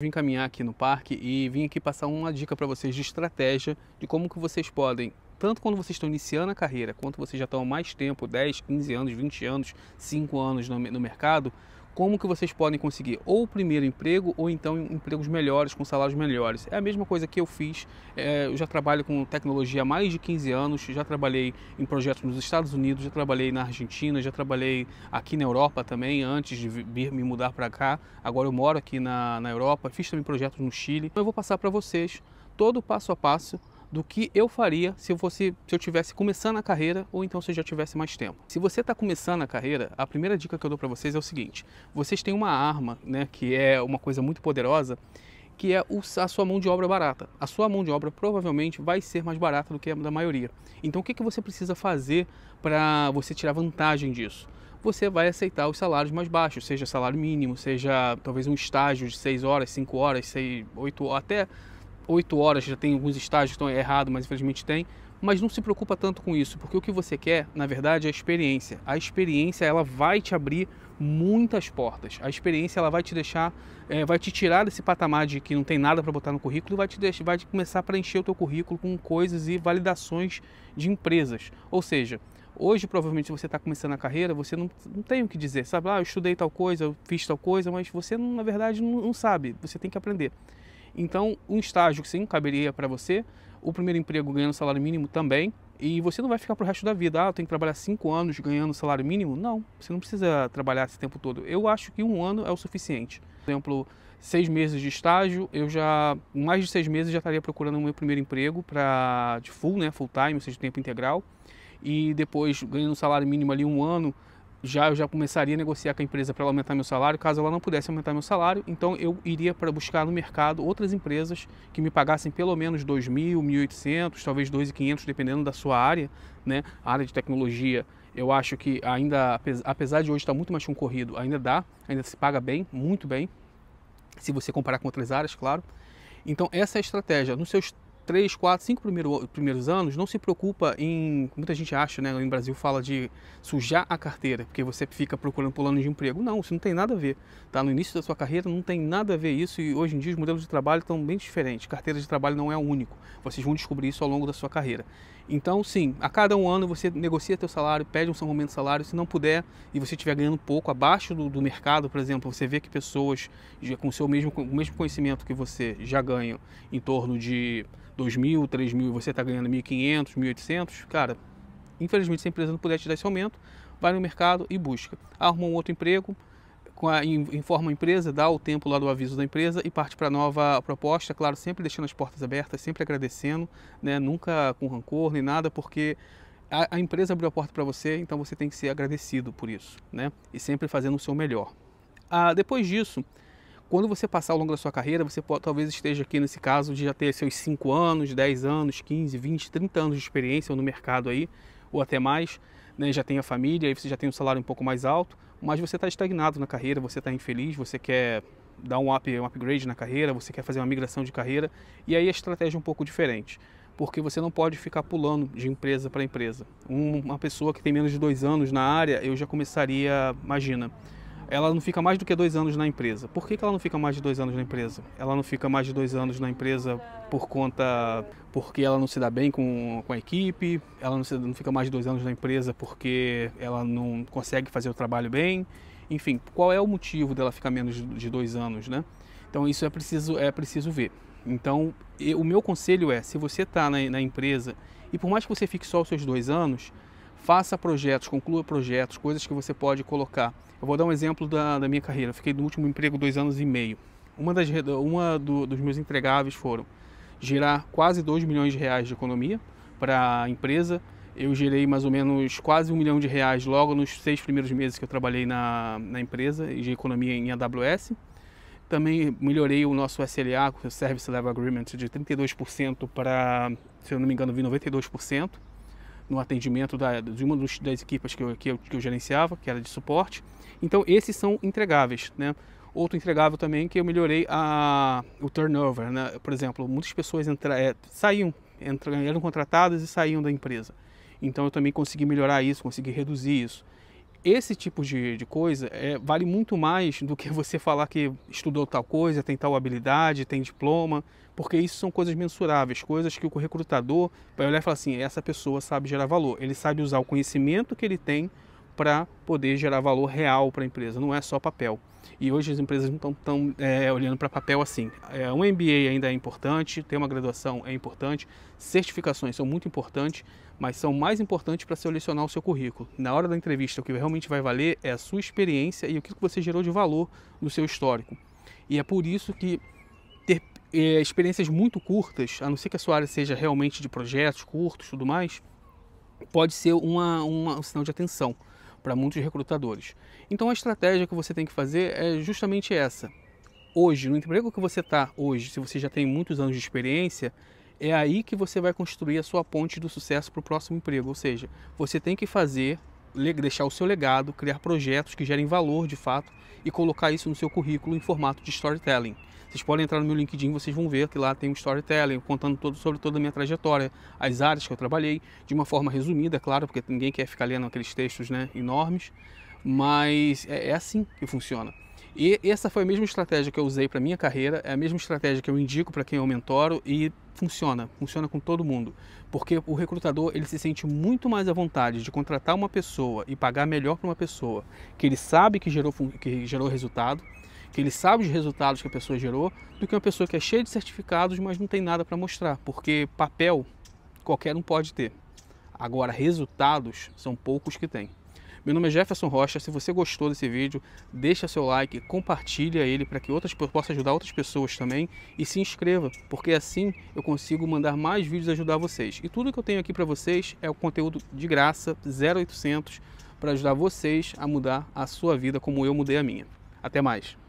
Vim caminhar aqui no parque e vim aqui passar uma dica para vocês de estratégia de como que vocês podem, tanto quando vocês estão iniciando a carreira, quanto vocês já estão há mais tempo, 10, 15 anos, 20 anos, 5 anos no, no mercado, como que vocês podem conseguir ou o primeiro emprego ou então empregos melhores, com salários melhores. É a mesma coisa que eu fiz, é, eu já trabalho com tecnologia há mais de 15 anos, já trabalhei em projetos nos Estados Unidos, já trabalhei na Argentina, já trabalhei aqui na Europa também, antes de vir me mudar para cá. Agora eu moro aqui na, na Europa, fiz também projetos no Chile. Então eu vou passar para vocês todo o passo a passo do que eu faria se eu fosse, se eu tivesse começando a carreira ou então se eu já tivesse mais tempo. Se você está começando a carreira, a primeira dica que eu dou para vocês é o seguinte: vocês têm uma arma, né, que é uma coisa muito poderosa, que é a sua mão de obra barata. A sua mão de obra provavelmente vai ser mais barata do que a da maioria. Então, o que, que você precisa fazer para você tirar vantagem disso? Você vai aceitar os salários mais baixos, seja salário mínimo, seja talvez um estágio de 6 horas, 5 horas, 6, 8 horas, até 8 horas, já tem alguns estágios que estão errados, mas infelizmente tem. Mas não se preocupa tanto com isso, porque o que você quer, na verdade, é a experiência. A experiência ela vai te abrir muitas portas. A experiência ela vai te deixar, é, vai te tirar desse patamar de que não tem nada para botar no currículo e vai te deixar, vai te começar a preencher o teu currículo com coisas e validações de empresas. Ou seja, hoje provavelmente você está começando a carreira, você não, não tem o que dizer, sabe? Ah, eu estudei tal coisa, eu fiz tal coisa, mas você na verdade não, não sabe. Você tem que aprender. Então, um estágio que sim, caberia para você, o primeiro emprego ganhando salário mínimo também, e você não vai ficar para o resto da vida, ah, eu tenho que trabalhar cinco anos ganhando salário mínimo. Não, você não precisa trabalhar esse tempo todo. Eu acho que um ano é o suficiente. Por exemplo, seis meses de estágio, eu já, mais de seis meses, já estaria procurando o meu primeiro emprego para de full, né, full time, ou seja, tempo integral. E depois, ganhando um salário mínimo ali um ano, já eu já começaria a negociar com a empresa para ela aumentar meu salário. Caso ela não pudesse aumentar meu salário, então eu iria para buscar no mercado outras empresas que me pagassem pelo menos 2.000, 1.800, talvez 2.500, dependendo da sua área, né? A área de tecnologia, eu acho que ainda apesar de hoje estar tá muito mais concorrido, ainda dá, ainda se paga bem, muito bem, se você comparar com outras áreas, claro. Então essa é a estratégia. Nos seus três, quatro, cinco primeiros anos, não se preocupa em. Muita gente acha, né? No Brasil fala de sujar a carteira, porque você fica procurando pulando de emprego. Não, isso não tem nada a ver. Tá? No início da sua carreira não tem nada a ver isso e hoje em dia os modelos de trabalho estão bem diferentes. Carteira de trabalho não é o único. Vocês vão descobrir isso ao longo da sua carreira. Então, sim, a cada um ano você negocia seu salário, pede um aumento de salário. Se não puder e você estiver ganhando pouco, abaixo do, do mercado, por exemplo, você vê que pessoas já, com o seu mesmo, o mesmo conhecimento que você já ganham em torno de 2.000, 3.000 tá e você está ganhando 1.500, 1.800, cara, infelizmente se a empresa não puder te dar esse aumento, vai no mercado e busca. Arruma um outro emprego, a, informa a empresa, dá o tempo lá do aviso da empresa e parte para nova proposta, claro, sempre deixando as portas abertas, sempre agradecendo, né? nunca com rancor nem nada, porque a, a empresa abriu a porta para você, então você tem que ser agradecido por isso, né? E sempre fazendo o seu melhor. Ah, depois disso, quando você passar ao longo da sua carreira, você pode, talvez esteja aqui nesse caso de já ter seus 5 anos, 10 anos, 15, 20, 30 anos de experiência no mercado aí, ou até mais, né? já tem a família, aí você já tem um salário um pouco mais alto, mas você está estagnado na carreira, você está infeliz, você quer dar um, up, um upgrade na carreira, você quer fazer uma migração de carreira, e aí a estratégia é um pouco diferente porque você não pode ficar pulando de empresa para empresa. Uma pessoa que tem menos de dois anos na área, eu já começaria, imagina, ela não fica mais do que dois anos na empresa. Por que, que ela não fica mais de dois anos na empresa? Ela não fica mais de dois anos na empresa por conta porque ela não se dá bem com, com a equipe, ela não, se, não fica mais de dois anos na empresa porque ela não consegue fazer o trabalho bem. Enfim, qual é o motivo dela ficar menos de dois anos, né? Então isso é preciso, é preciso ver. Então, o meu conselho é, se você está na, na empresa e por mais que você fique só os seus dois anos, Faça projetos, conclua projetos, coisas que você pode colocar. Eu vou dar um exemplo da, da minha carreira. Eu fiquei no último emprego dois anos e meio. Uma, das, uma do, dos meus entregáveis foram gerar quase 2 milhões de reais de economia para a empresa. Eu gerei mais ou menos quase um milhão de reais logo nos seis primeiros meses que eu trabalhei na, na empresa de economia em AWS. Também melhorei o nosso SLA, o Service Level Agreement, de 32% para, se eu não me engano, vi 92% no atendimento da, de uma das equipes que eu, que, eu, que eu gerenciava, que era de suporte. Então, esses são entregáveis, né? Outro entregável também que eu melhorei a, o turnover, né? Por exemplo, muitas pessoas entra, é, saíam, entra, eram contratadas e saíam da empresa. Então, eu também consegui melhorar isso, consegui reduzir isso esse tipo de, de coisa é, vale muito mais do que você falar que estudou tal coisa, tem tal habilidade, tem diploma, porque isso são coisas mensuráveis, coisas que o recrutador vai olhar e falar assim: essa pessoa sabe gerar valor, ele sabe usar o conhecimento que ele tem para poder gerar valor real para a empresa, não é só papel. E hoje as empresas não estão tão, é, olhando para papel assim. É, um MBA ainda é importante, ter uma graduação é importante, certificações são muito importantes, mas são mais importantes para selecionar o seu currículo. Na hora da entrevista, o que realmente vai valer é a sua experiência e o que você gerou de valor no seu histórico. E é por isso que ter é, experiências muito curtas, a não ser que a sua área seja realmente de projetos curtos tudo mais, pode ser uma, uma um sinal de atenção para muitos recrutadores. Então a estratégia que você tem que fazer é justamente essa. Hoje, no emprego que você está hoje, se você já tem muitos anos de experiência, é aí que você vai construir a sua ponte do sucesso para o próximo emprego. Ou seja, você tem que fazer, deixar o seu legado, criar projetos que gerem valor de fato e colocar isso no seu currículo em formato de storytelling. Vocês podem entrar no meu LinkedIn, vocês vão ver que lá tem um storytelling contando todo, sobre toda a minha trajetória, as áreas que eu trabalhei, de uma forma resumida, é claro, porque ninguém quer ficar lendo aqueles textos né, enormes, mas é, é assim que funciona. E essa foi a mesma estratégia que eu usei para minha carreira, é a mesma estratégia que eu indico para quem eu mentoro e funciona, funciona com todo mundo, porque o recrutador ele se sente muito mais à vontade de contratar uma pessoa e pagar melhor para uma pessoa que ele sabe que gerou que gerou resultado que ele sabe os resultados que a pessoa gerou, do que uma pessoa que é cheia de certificados, mas não tem nada para mostrar, porque papel qualquer um pode ter. Agora, resultados são poucos que tem. Meu nome é Jefferson Rocha. Se você gostou desse vídeo, deixa seu like, compartilha ele para que outras possa ajudar outras pessoas também e se inscreva, porque assim eu consigo mandar mais vídeos e ajudar vocês. E tudo que eu tenho aqui para vocês é o conteúdo de graça 0800 para ajudar vocês a mudar a sua vida como eu mudei a minha. Até mais.